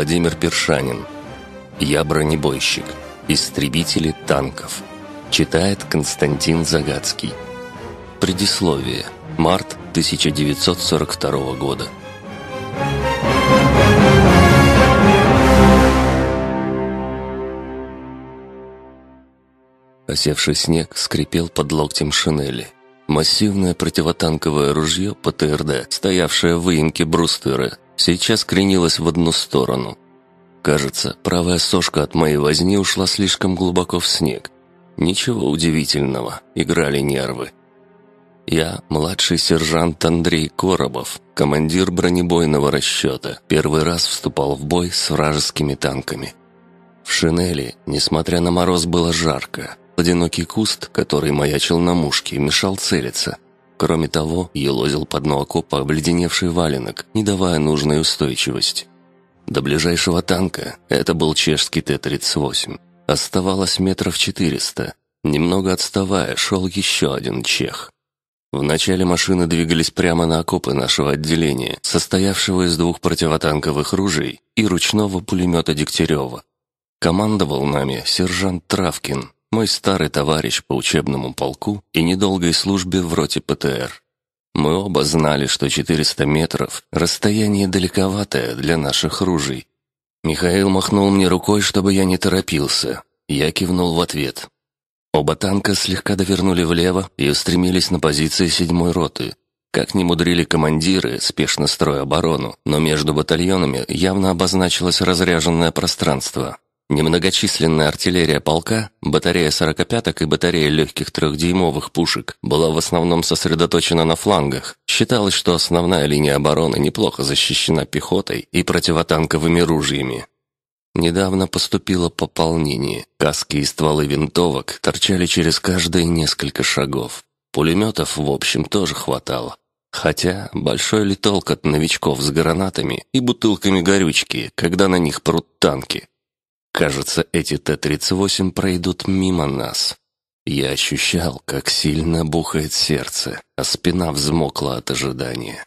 Владимир Першанин. Я бронебойщик. Истребители танков. Читает Константин Загадский. Предисловие. Март 1942 года. Осевший снег скрипел под локтем шинели. Массивное противотанковое ружье ПТРД, стоявшее в выемке бруствера, сейчас кренилась в одну сторону. Кажется, правая сошка от моей возни ушла слишком глубоко в снег. Ничего удивительного, играли нервы. Я младший сержант Андрей Коробов, командир бронебойного расчета, первый раз вступал в бой с вражескими танками. В шинели, несмотря на мороз, было жарко. Одинокий куст, который маячил на мушке, мешал целиться – Кроме того, елозил под дну окопа обледеневший валенок, не давая нужной устойчивости. До ближайшего танка, это был чешский Т-38, оставалось метров 400. Немного отставая, шел еще один чех. Вначале машины двигались прямо на окопы нашего отделения, состоявшего из двух противотанковых ружей и ручного пулемета Дегтярева. Командовал нами сержант Травкин, мой старый товарищ по учебному полку и недолгой службе в роте ПТР. Мы оба знали, что 400 метров – расстояние далековатое для наших ружей. Михаил махнул мне рукой, чтобы я не торопился. Я кивнул в ответ. Оба танка слегка довернули влево и устремились на позиции седьмой роты. Как ни мудрили командиры, спешно строя оборону, но между батальонами явно обозначилось разряженное пространство. Немногочисленная артиллерия полка, батарея сорокопяток и батарея легких трехдюймовых пушек была в основном сосредоточена на флангах. Считалось, что основная линия обороны неплохо защищена пехотой и противотанковыми ружьями. Недавно поступило пополнение. Каски и стволы винтовок торчали через каждые несколько шагов. Пулеметов, в общем, тоже хватало. Хотя большой ли толк от новичков с гранатами и бутылками горючки, когда на них прут танки? Кажется, эти Т-38 пройдут мимо нас. Я ощущал, как сильно бухает сердце, а спина взмокла от ожидания.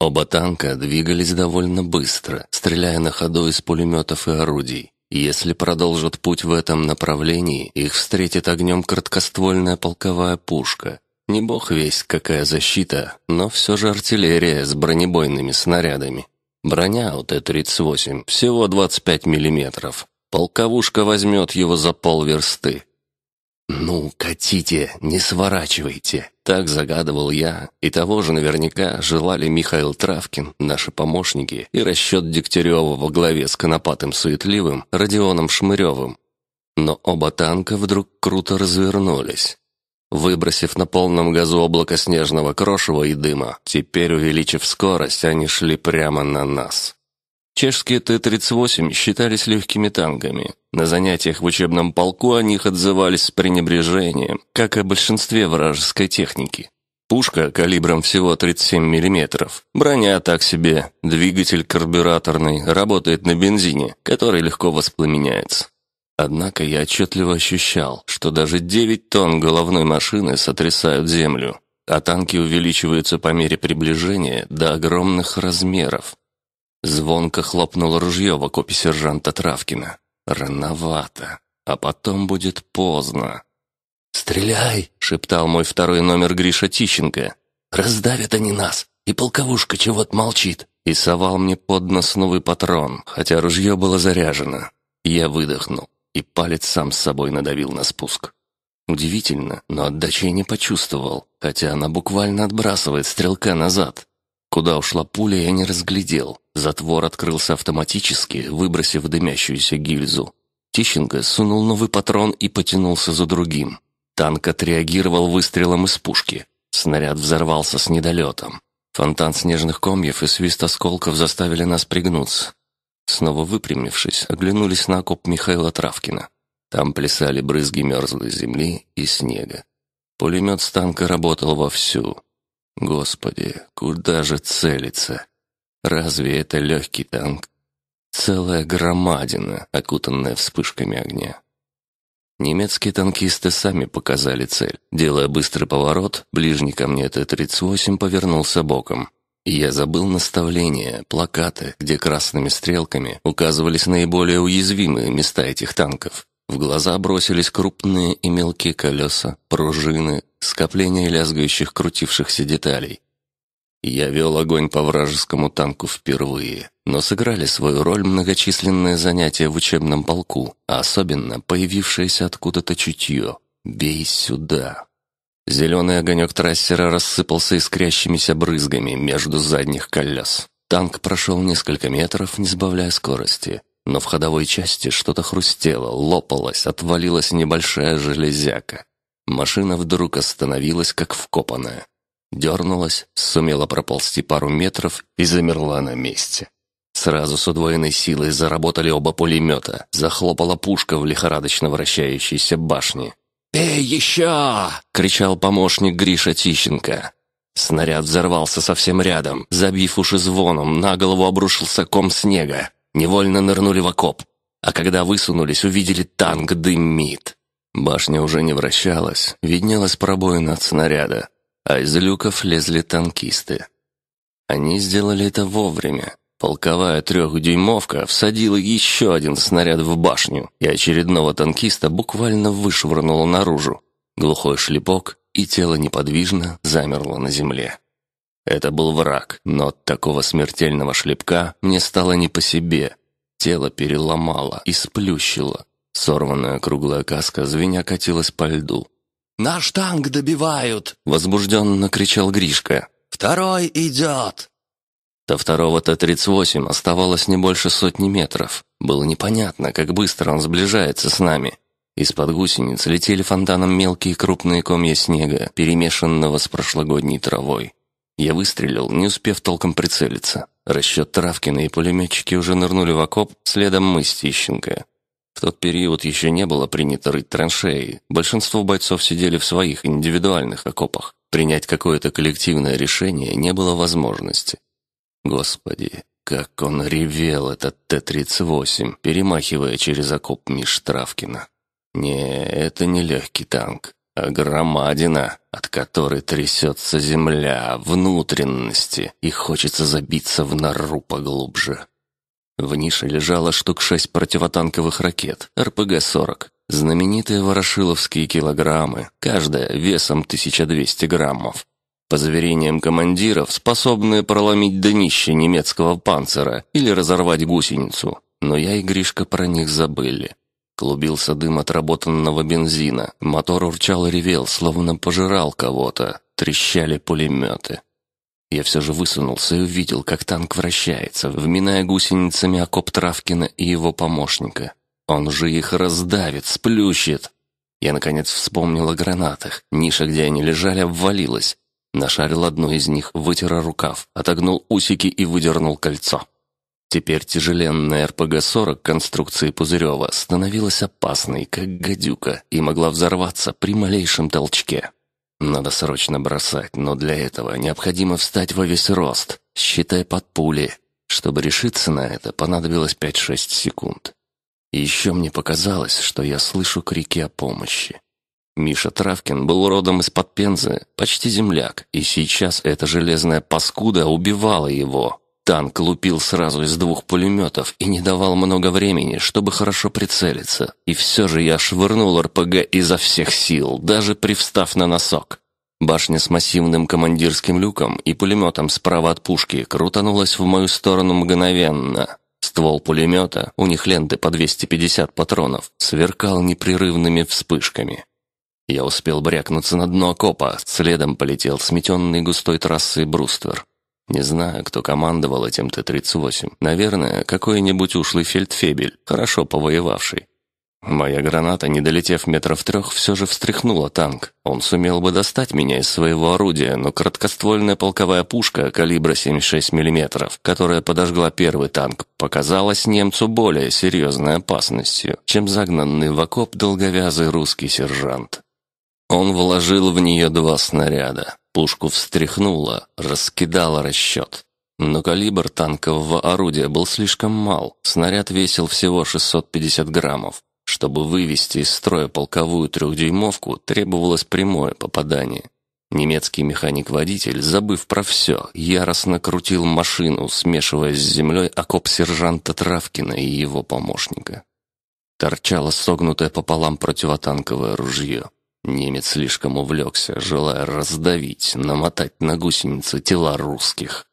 Оба танка двигались довольно быстро, стреляя на ходу из пулеметов и орудий. Если продолжат путь в этом направлении, их встретит огнем краткоствольная полковая пушка. Не бог весь какая защита, но все же артиллерия с бронебойными снарядами. Броня у Т-38 всего 25 миллиметров. Полковушка возьмет его за полверсты. «Ну, катите, не сворачивайте!» Так загадывал я, и того же наверняка желали Михаил Травкин, наши помощники, и расчет Дегтярева во главе с Конопатым Суетливым, Родионом Шмыревым. Но оба танка вдруг круто развернулись выбросив на полном газу облако снежного крошева и дыма. Теперь, увеличив скорость, они шли прямо на нас. Чешские Т-38 считались легкими танками. На занятиях в учебном полку о них отзывались с пренебрежением, как и о большинстве вражеской техники. Пушка калибром всего 37 мм. Броня так себе. Двигатель карбюраторный, работает на бензине, который легко воспламеняется. Однако я отчетливо ощущал, что даже 9 тонн головной машины сотрясают землю, а танки увеличиваются по мере приближения до огромных размеров. Звонко хлопнуло ружье в окопе сержанта Травкина. Рановато, а потом будет поздно. «Стреляй!» — шептал мой второй номер Гриша Тищенко. «Раздавят они нас, и полковушка чего-то молчит!» И совал мне под нос новый патрон, хотя ружье было заряжено. Я выдохнул и палец сам с собой надавил на спуск. Удивительно, но отдачи я не почувствовал, хотя она буквально отбрасывает стрелка назад. Куда ушла пуля, я не разглядел. Затвор открылся автоматически, выбросив дымящуюся гильзу. Тищенко сунул новый патрон и потянулся за другим. Танк отреагировал выстрелом из пушки. Снаряд взорвался с недолетом. Фонтан снежных комьев и свист осколков заставили нас пригнуться снова выпрямившись, оглянулись на окоп Михаила Травкина. Там плясали брызги мерзлой земли и снега. Пулемет с танка работал вовсю. Господи, куда же целиться? Разве это легкий танк? Целая громадина, окутанная вспышками огня. Немецкие танкисты сами показали цель. Делая быстрый поворот, ближний ко мне Т-38 повернулся боком. Я забыл наставления, плакаты, где красными стрелками указывались наиболее уязвимые места этих танков. В глаза бросились крупные и мелкие колеса, пружины, скопления лязгающих крутившихся деталей. Я вел огонь по вражескому танку впервые, но сыграли свою роль многочисленные занятия в учебном полку, а особенно появившееся откуда-то чутье «бей сюда». Зеленый огонек трассера рассыпался искрящимися брызгами между задних колес. Танк прошел несколько метров, не сбавляя скорости. Но в ходовой части что-то хрустело, лопалось, отвалилась небольшая железяка. Машина вдруг остановилась, как вкопанная. Дернулась, сумела проползти пару метров и замерла на месте. Сразу с удвоенной силой заработали оба пулемета. Захлопала пушка в лихорадочно вращающейся башне. «Пей еще!» — кричал помощник Гриша Тищенко. Снаряд взорвался совсем рядом, забив уши звоном, на голову обрушился ком снега. Невольно нырнули в окоп, а когда высунулись, увидели танк дымит. Башня уже не вращалась, виднелась пробоина от снаряда, а из люков лезли танкисты. Они сделали это вовремя, Полковая трехдюймовка всадила еще один снаряд в башню, и очередного танкиста буквально вышвырнула наружу. Глухой шлепок, и тело неподвижно замерло на земле. Это был враг, но от такого смертельного шлепка мне стало не по себе. Тело переломало и сплющило. Сорванная круглая каска звеня катилась по льду. «Наш танк добивают!» — возбужденно кричал Гришка. «Второй идет!» До второго Т-38 оставалось не больше сотни метров. Было непонятно, как быстро он сближается с нами. Из-под гусениц летели фонтаном мелкие крупные комья снега, перемешанного с прошлогодней травой. Я выстрелил, не успев толком прицелиться. Расчет Травкина и пулеметчики уже нырнули в окоп, следом мы с Тищенко. В тот период еще не было принято рыть траншеи. Большинство бойцов сидели в своих индивидуальных окопах. Принять какое-то коллективное решение не было возможности. Господи, как он ревел этот Т-38, перемахивая через окоп меж Травкина. Не, это не легкий танк, а громадина, от которой трясется земля, внутренности, и хочется забиться в нору поглубже. В нише лежало штук шесть противотанковых ракет, РПГ-40, знаменитые ворошиловские килограммы, каждая весом 1200 граммов, по заверениям командиров, способные проломить днище немецкого панцера или разорвать гусеницу. Но я и Гришка про них забыли. Клубился дым отработанного бензина, мотор урчал и ревел, словно пожирал кого-то, трещали пулеметы. Я все же высунулся и увидел, как танк вращается, вминая гусеницами окоп Травкина и его помощника. Он же их раздавит, сплющит. Я, наконец, вспомнил о гранатах. Ниша, где они лежали, обвалилась. Нашарил одну из них, вытер рукав, отогнул усики и выдернул кольцо. Теперь тяжеленная РПГ-40 конструкции Пузырева становилась опасной, как гадюка, и могла взорваться при малейшем толчке. Надо срочно бросать, но для этого необходимо встать во весь рост, считая под пули. Чтобы решиться на это, понадобилось 5-6 секунд. И еще мне показалось, что я слышу крики о помощи. Миша Травкин был родом из-под Пензы, почти земляк, и сейчас эта железная паскуда убивала его. Танк лупил сразу из двух пулеметов и не давал много времени, чтобы хорошо прицелиться. И все же я швырнул РПГ изо всех сил, даже привстав на носок. Башня с массивным командирским люком и пулеметом справа от пушки крутанулась в мою сторону мгновенно. Ствол пулемета, у них ленты по 250 патронов, сверкал непрерывными вспышками. Я успел брякнуться на дно окопа, следом полетел сметенный густой трассой бруствер. Не знаю, кто командовал этим Т-38. Наверное, какой-нибудь ушлый фельдфебель, хорошо повоевавший. Моя граната, не долетев метров трех, все же встряхнула танк. Он сумел бы достать меня из своего орудия, но краткоствольная полковая пушка калибра 7,6 мм, которая подожгла первый танк, показалась немцу более серьезной опасностью, чем загнанный в окоп долговязый русский сержант. Он вложил в нее два снаряда. Пушку встряхнуло, раскидало расчет. Но калибр танкового орудия был слишком мал. Снаряд весил всего 650 граммов. Чтобы вывести из строя полковую трехдюймовку, требовалось прямое попадание. Немецкий механик-водитель, забыв про все, яростно крутил машину, смешивая с землей окоп сержанта Травкина и его помощника. Торчало согнутое пополам противотанковое ружье. Немец слишком увлекся, желая раздавить, намотать на гусеницы тела русских.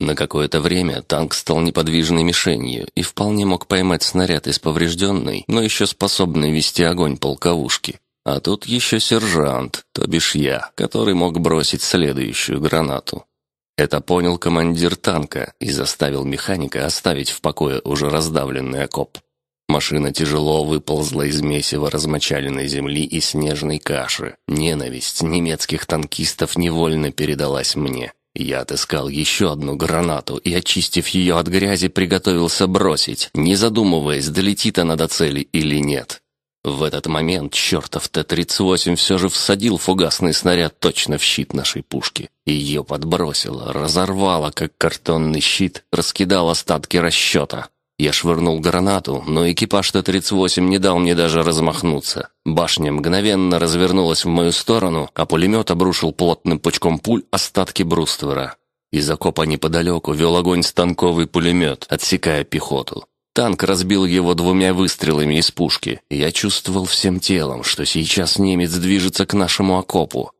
На какое-то время танк стал неподвижной мишенью и вполне мог поймать снаряд из поврежденной, но еще способной вести огонь полковушки. А тут еще сержант, то бишь я, который мог бросить следующую гранату. Это понял командир танка и заставил механика оставить в покое уже раздавленный окоп. Машина тяжело выползла из месива размочаленной земли и снежной каши. Ненависть немецких танкистов невольно передалась мне. Я отыскал еще одну гранату и, очистив ее от грязи, приготовился бросить, не задумываясь, долетит она до цели или нет. В этот момент чертов Т-38 все же всадил фугасный снаряд точно в щит нашей пушки. Ее подбросило, разорвало, как картонный щит, раскидал остатки расчета. Я швырнул гранату, но экипаж Т-38 не дал мне даже размахнуться. Башня мгновенно развернулась в мою сторону, а пулемет обрушил плотным пучком пуль остатки бруствера. Из окопа неподалеку вел огонь станковый пулемет, отсекая пехоту. Танк разбил его двумя выстрелами из пушки. Я чувствовал всем телом, что сейчас немец движется к нашему окопу.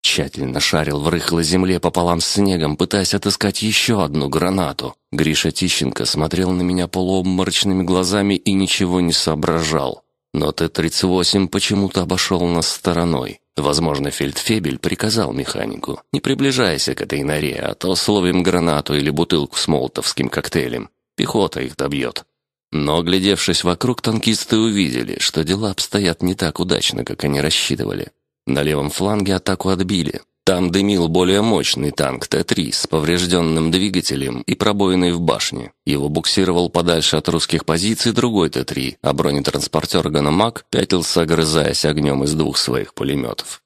Тщательно шарил в рыхлой земле пополам с снегом, пытаясь отыскать еще одну гранату. Гриша Тищенко смотрел на меня полуобморочными глазами и ничего не соображал. Но Т-38 почему-то обошел нас стороной. Возможно, Фельдфебель приказал механику. «Не приближайся к этой норе, а то словим гранату или бутылку с молотовским коктейлем. Пехота их добьет». Но, глядевшись вокруг, танкисты увидели, что дела обстоят не так удачно, как они рассчитывали. На левом фланге атаку отбили. Там дымил более мощный танк Т-3 с поврежденным двигателем и пробоиной в башне. Его буксировал подальше от русских позиций другой Т-3, а бронетранспортер «Ганамак» пятился, огрызаясь огнем из двух своих пулеметов.